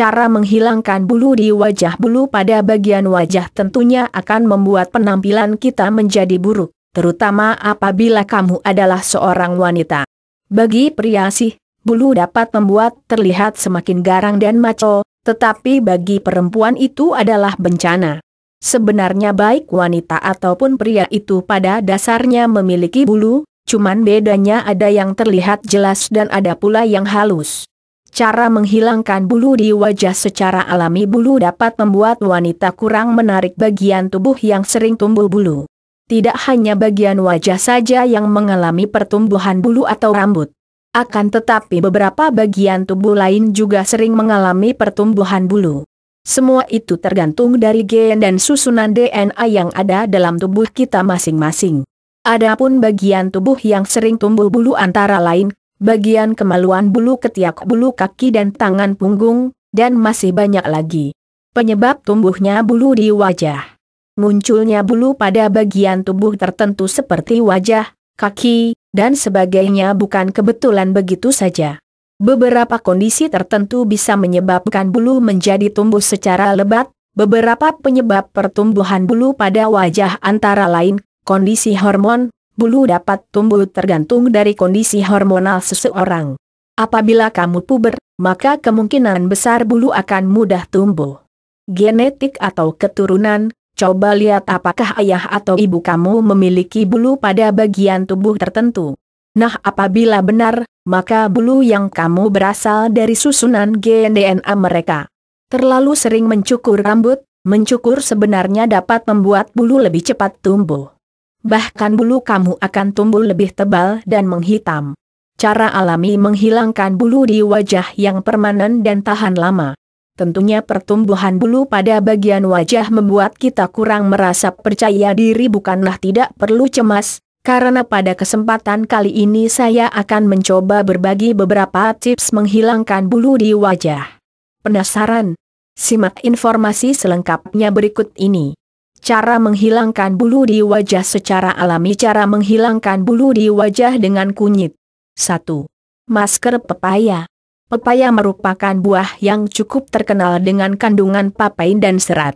Cara menghilangkan bulu di wajah bulu pada bagian wajah tentunya akan membuat penampilan kita menjadi buruk, terutama apabila kamu adalah seorang wanita. Bagi pria sih, bulu dapat membuat terlihat semakin garang dan maco, tetapi bagi perempuan itu adalah bencana. Sebenarnya baik wanita ataupun pria itu pada dasarnya memiliki bulu, cuman bedanya ada yang terlihat jelas dan ada pula yang halus. Cara menghilangkan bulu di wajah secara alami bulu dapat membuat wanita kurang menarik bagian tubuh yang sering tumbuh bulu. Tidak hanya bagian wajah saja yang mengalami pertumbuhan bulu atau rambut. Akan tetapi beberapa bagian tubuh lain juga sering mengalami pertumbuhan bulu. Semua itu tergantung dari gen dan susunan DNA yang ada dalam tubuh kita masing-masing. Adapun bagian tubuh yang sering tumbuh bulu antara lain bagian kemaluan bulu ketiak bulu kaki dan tangan punggung, dan masih banyak lagi. Penyebab tumbuhnya bulu di wajah. Munculnya bulu pada bagian tubuh tertentu seperti wajah, kaki, dan sebagainya bukan kebetulan begitu saja. Beberapa kondisi tertentu bisa menyebabkan bulu menjadi tumbuh secara lebat, beberapa penyebab pertumbuhan bulu pada wajah antara lain, kondisi hormon, bulu dapat tumbuh tergantung dari kondisi hormonal seseorang. Apabila kamu puber, maka kemungkinan besar bulu akan mudah tumbuh. Genetik atau keturunan, coba lihat apakah ayah atau ibu kamu memiliki bulu pada bagian tubuh tertentu. Nah apabila benar, maka bulu yang kamu berasal dari susunan gen DNA mereka. Terlalu sering mencukur rambut, mencukur sebenarnya dapat membuat bulu lebih cepat tumbuh bahkan bulu kamu akan tumbuh lebih tebal dan menghitam. Cara alami menghilangkan bulu di wajah yang permanen dan tahan lama. Tentunya pertumbuhan bulu pada bagian wajah membuat kita kurang merasa percaya diri bukanlah tidak perlu cemas, karena pada kesempatan kali ini saya akan mencoba berbagi beberapa tips menghilangkan bulu di wajah. Penasaran? Simak informasi selengkapnya berikut ini. Cara menghilangkan bulu di wajah secara alami Cara menghilangkan bulu di wajah dengan kunyit 1. Masker pepaya Pepaya merupakan buah yang cukup terkenal dengan kandungan papain dan serat.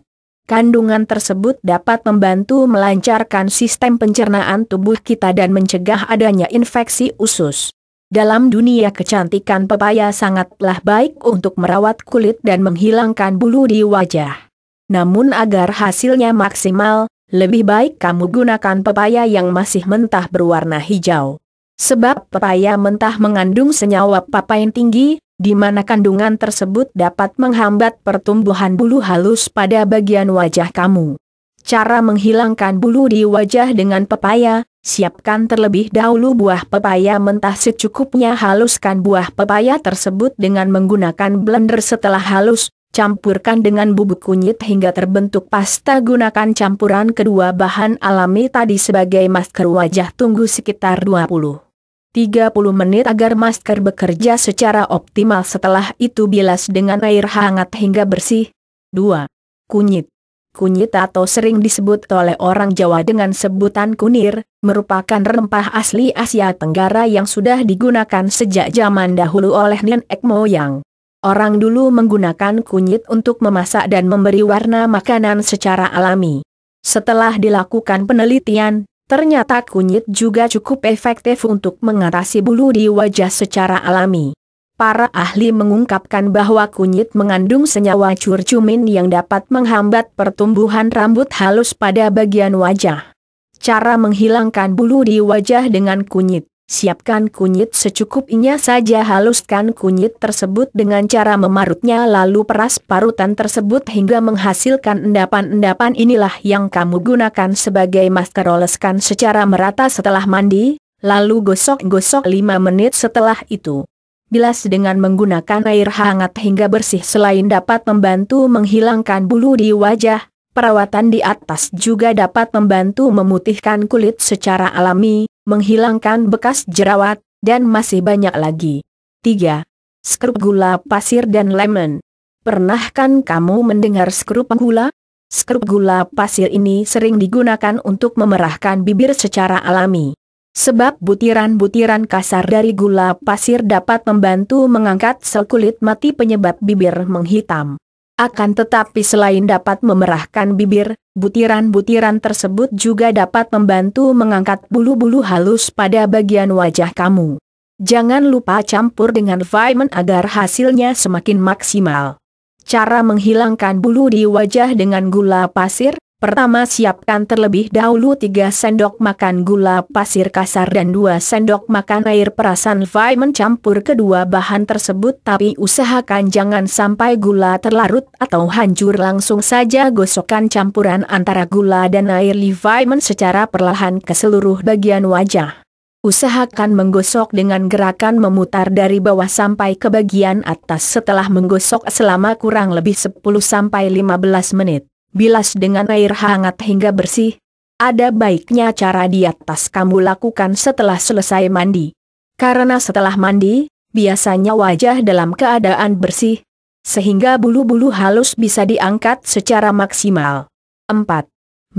Kandungan tersebut dapat membantu melancarkan sistem pencernaan tubuh kita dan mencegah adanya infeksi usus. Dalam dunia kecantikan pepaya sangatlah baik untuk merawat kulit dan menghilangkan bulu di wajah. Namun agar hasilnya maksimal, lebih baik kamu gunakan pepaya yang masih mentah berwarna hijau. Sebab pepaya mentah mengandung senyawa papain tinggi, di mana kandungan tersebut dapat menghambat pertumbuhan bulu halus pada bagian wajah kamu. Cara menghilangkan bulu di wajah dengan pepaya, siapkan terlebih dahulu buah pepaya mentah secukupnya haluskan buah pepaya tersebut dengan menggunakan blender setelah halus, campurkan dengan bubuk kunyit hingga terbentuk pasta gunakan campuran kedua bahan alami tadi sebagai masker wajah tunggu sekitar 20. 30 menit agar masker bekerja secara optimal setelah itu bilas dengan air hangat hingga bersih. 2. Kunyit Kunyit atau sering disebut oleh orang Jawa dengan sebutan kunir, merupakan rempah asli Asia Tenggara yang sudah digunakan sejak zaman dahulu oleh nenek moyang. Orang dulu menggunakan kunyit untuk memasak dan memberi warna makanan secara alami. Setelah dilakukan penelitian, ternyata kunyit juga cukup efektif untuk mengatasi bulu di wajah secara alami. Para ahli mengungkapkan bahwa kunyit mengandung senyawa curcumin yang dapat menghambat pertumbuhan rambut halus pada bagian wajah. Cara menghilangkan bulu di wajah dengan kunyit Siapkan kunyit secukupnya saja haluskan kunyit tersebut dengan cara memarutnya lalu peras parutan tersebut hingga menghasilkan endapan-endapan inilah yang kamu gunakan sebagai masker oleskan secara merata setelah mandi, lalu gosok-gosok 5 menit setelah itu. Bilas dengan menggunakan air hangat hingga bersih selain dapat membantu menghilangkan bulu di wajah, perawatan di atas juga dapat membantu memutihkan kulit secara alami, menghilangkan bekas jerawat, dan masih banyak lagi. 3. Skrup gula pasir dan lemon. Pernahkan kamu mendengar skrup gula? Skrup gula pasir ini sering digunakan untuk memerahkan bibir secara alami. Sebab butiran-butiran kasar dari gula pasir dapat membantu mengangkat sel kulit mati penyebab bibir menghitam. Akan tetapi selain dapat memerahkan bibir, butiran-butiran tersebut juga dapat membantu mengangkat bulu-bulu halus pada bagian wajah kamu. Jangan lupa campur dengan vitamin agar hasilnya semakin maksimal. Cara menghilangkan bulu di wajah dengan gula pasir, Pertama siapkan terlebih dahulu 3 sendok makan gula pasir kasar dan 2 sendok makan air perasan Vai mencampur kedua bahan tersebut tapi usahakan jangan sampai gula terlarut atau hancur langsung saja gosokkan campuran antara gula dan air Leviman secara perlahan ke seluruh bagian wajah. Usahakan menggosok dengan gerakan memutar dari bawah sampai ke bagian atas setelah menggosok selama kurang lebih 10-15 menit bilas dengan air hangat hingga bersih. Ada baiknya cara di atas kamu lakukan setelah selesai mandi. Karena setelah mandi, biasanya wajah dalam keadaan bersih, sehingga bulu-bulu halus bisa diangkat secara maksimal. 4.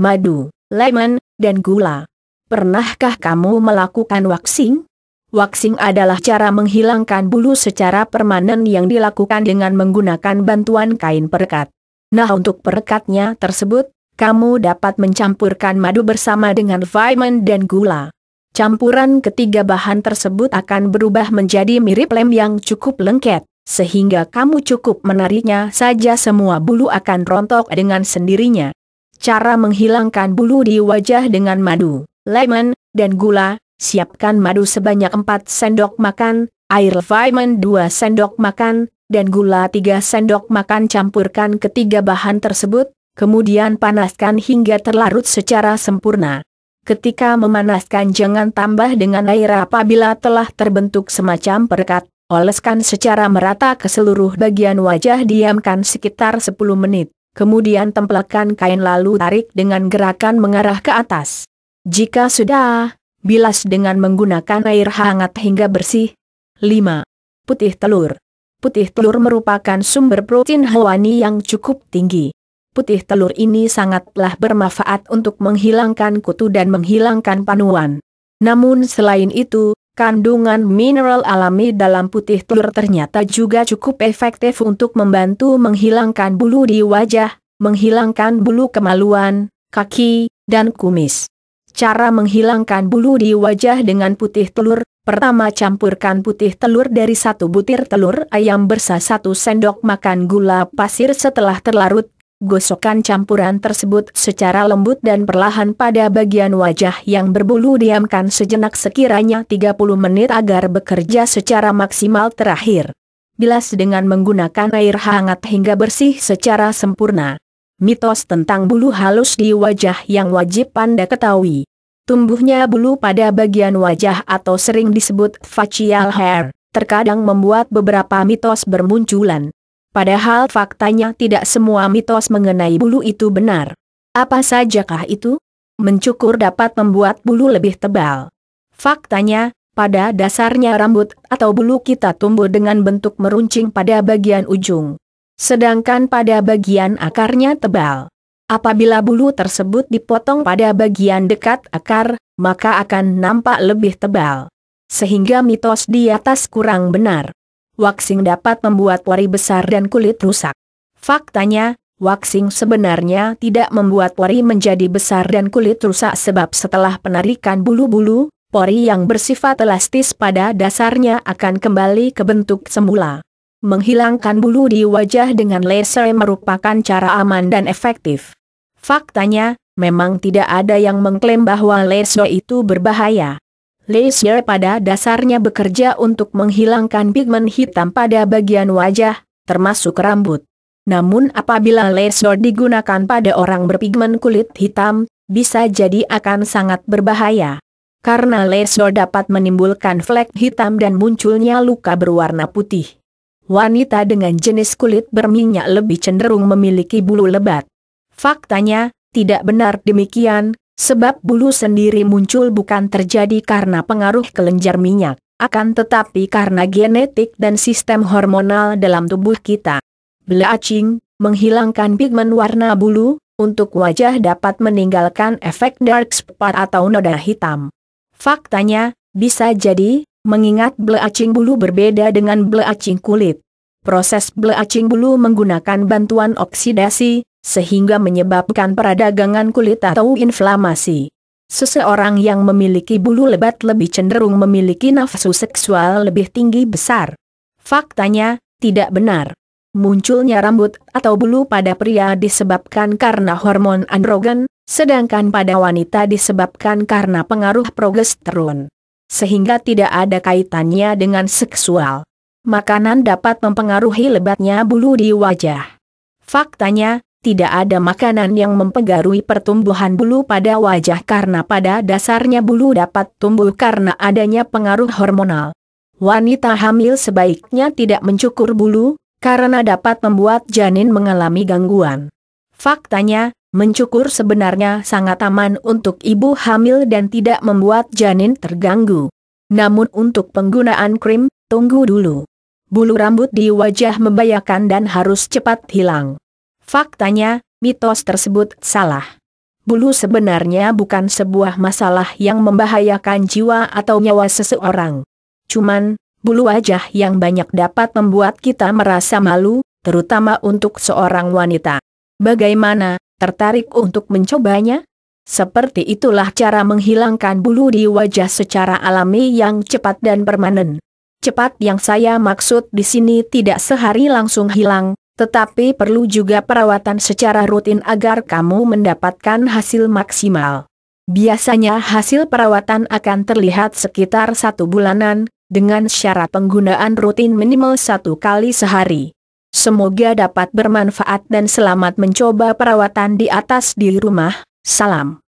Madu, lemon, dan gula. Pernahkah kamu melakukan waxing? Waxing adalah cara menghilangkan bulu secara permanen yang dilakukan dengan menggunakan bantuan kain perekat. Nah untuk perekatnya tersebut, kamu dapat mencampurkan madu bersama dengan vitamin dan gula. Campuran ketiga bahan tersebut akan berubah menjadi mirip lem yang cukup lengket, sehingga kamu cukup menariknya saja semua bulu akan rontok dengan sendirinya. Cara menghilangkan bulu di wajah dengan madu, lemon, dan gula, siapkan madu sebanyak 4 sendok makan, air vitamin 2 sendok makan, dan gula 3 sendok makan campurkan ketiga bahan tersebut, kemudian panaskan hingga terlarut secara sempurna. Ketika memanaskan jangan tambah dengan air apabila telah terbentuk semacam perekat, oleskan secara merata ke seluruh bagian wajah diamkan sekitar 10 menit, kemudian tempelkan kain lalu tarik dengan gerakan mengarah ke atas. Jika sudah, bilas dengan menggunakan air hangat hingga bersih. 5. Putih telur Putih telur merupakan sumber protein hewani yang cukup tinggi. Putih telur ini sangatlah bermanfaat untuk menghilangkan kutu dan menghilangkan panuan. Namun selain itu, kandungan mineral alami dalam putih telur ternyata juga cukup efektif untuk membantu menghilangkan bulu di wajah, menghilangkan bulu kemaluan, kaki, dan kumis. Cara menghilangkan bulu di wajah dengan putih telur, pertama campurkan putih telur dari satu butir telur ayam bersa satu sendok makan gula pasir setelah terlarut, gosokkan campuran tersebut secara lembut dan perlahan pada bagian wajah yang berbulu diamkan sejenak sekiranya 30 menit agar bekerja secara maksimal terakhir. Bilas dengan menggunakan air hangat hingga bersih secara sempurna. Mitos tentang bulu halus di wajah yang wajib Anda ketahui. Tumbuhnya bulu pada bagian wajah atau sering disebut facial hair, terkadang membuat beberapa mitos bermunculan. Padahal faktanya tidak semua mitos mengenai bulu itu benar. Apa sajakah itu? Mencukur dapat membuat bulu lebih tebal. Faktanya, pada dasarnya rambut atau bulu kita tumbuh dengan bentuk meruncing pada bagian ujung. Sedangkan pada bagian akarnya tebal. Apabila bulu tersebut dipotong pada bagian dekat akar, maka akan nampak lebih tebal. Sehingga mitos di atas kurang benar. Waxing dapat membuat pori besar dan kulit rusak. Faktanya, waxing sebenarnya tidak membuat pori menjadi besar dan kulit rusak sebab setelah penarikan bulu-bulu, pori yang bersifat elastis pada dasarnya akan kembali ke bentuk semula. Menghilangkan bulu di wajah dengan laser merupakan cara aman dan efektif. Faktanya, memang tidak ada yang mengklaim bahwa laser itu berbahaya. Laser pada dasarnya bekerja untuk menghilangkan pigmen hitam pada bagian wajah, termasuk rambut. Namun apabila laser digunakan pada orang berpigmen kulit hitam, bisa jadi akan sangat berbahaya. Karena laser dapat menimbulkan flek hitam dan munculnya luka berwarna putih wanita dengan jenis kulit berminyak lebih cenderung memiliki bulu lebat. Faktanya, tidak benar demikian, sebab bulu sendiri muncul bukan terjadi karena pengaruh kelenjar minyak, akan tetapi karena genetik dan sistem hormonal dalam tubuh kita. Bleaching, menghilangkan pigmen warna bulu, untuk wajah dapat meninggalkan efek dark spot atau noda hitam. Faktanya, bisa jadi, mengingat bleaching bulu berbeda dengan bleaching kulit. Proses bleaching bulu menggunakan bantuan oksidasi, sehingga menyebabkan peradangan kulit atau inflamasi. Seseorang yang memiliki bulu lebat lebih cenderung memiliki nafsu seksual lebih tinggi besar. Faktanya, tidak benar. Munculnya rambut atau bulu pada pria disebabkan karena hormon androgen, sedangkan pada wanita disebabkan karena pengaruh progesteron sehingga tidak ada kaitannya dengan seksual. Makanan dapat mempengaruhi lebatnya bulu di wajah. Faktanya, tidak ada makanan yang mempengaruhi pertumbuhan bulu pada wajah karena pada dasarnya bulu dapat tumbuh karena adanya pengaruh hormonal. Wanita hamil sebaiknya tidak mencukur bulu, karena dapat membuat janin mengalami gangguan. Faktanya, Mencukur sebenarnya sangat aman untuk ibu hamil dan tidak membuat janin terganggu. Namun untuk penggunaan krim, tunggu dulu. Bulu rambut di wajah membahayakan dan harus cepat hilang. Faktanya, mitos tersebut salah. Bulu sebenarnya bukan sebuah masalah yang membahayakan jiwa atau nyawa seseorang. Cuman, bulu wajah yang banyak dapat membuat kita merasa malu, terutama untuk seorang wanita. Bagaimana, Tertarik untuk mencobanya? Seperti itulah cara menghilangkan bulu di wajah secara alami yang cepat dan permanen. Cepat yang saya maksud di sini tidak sehari langsung hilang, tetapi perlu juga perawatan secara rutin agar kamu mendapatkan hasil maksimal. Biasanya hasil perawatan akan terlihat sekitar satu bulanan, dengan syarat penggunaan rutin minimal satu kali sehari. Semoga dapat bermanfaat dan selamat mencoba perawatan di atas di rumah. Salam.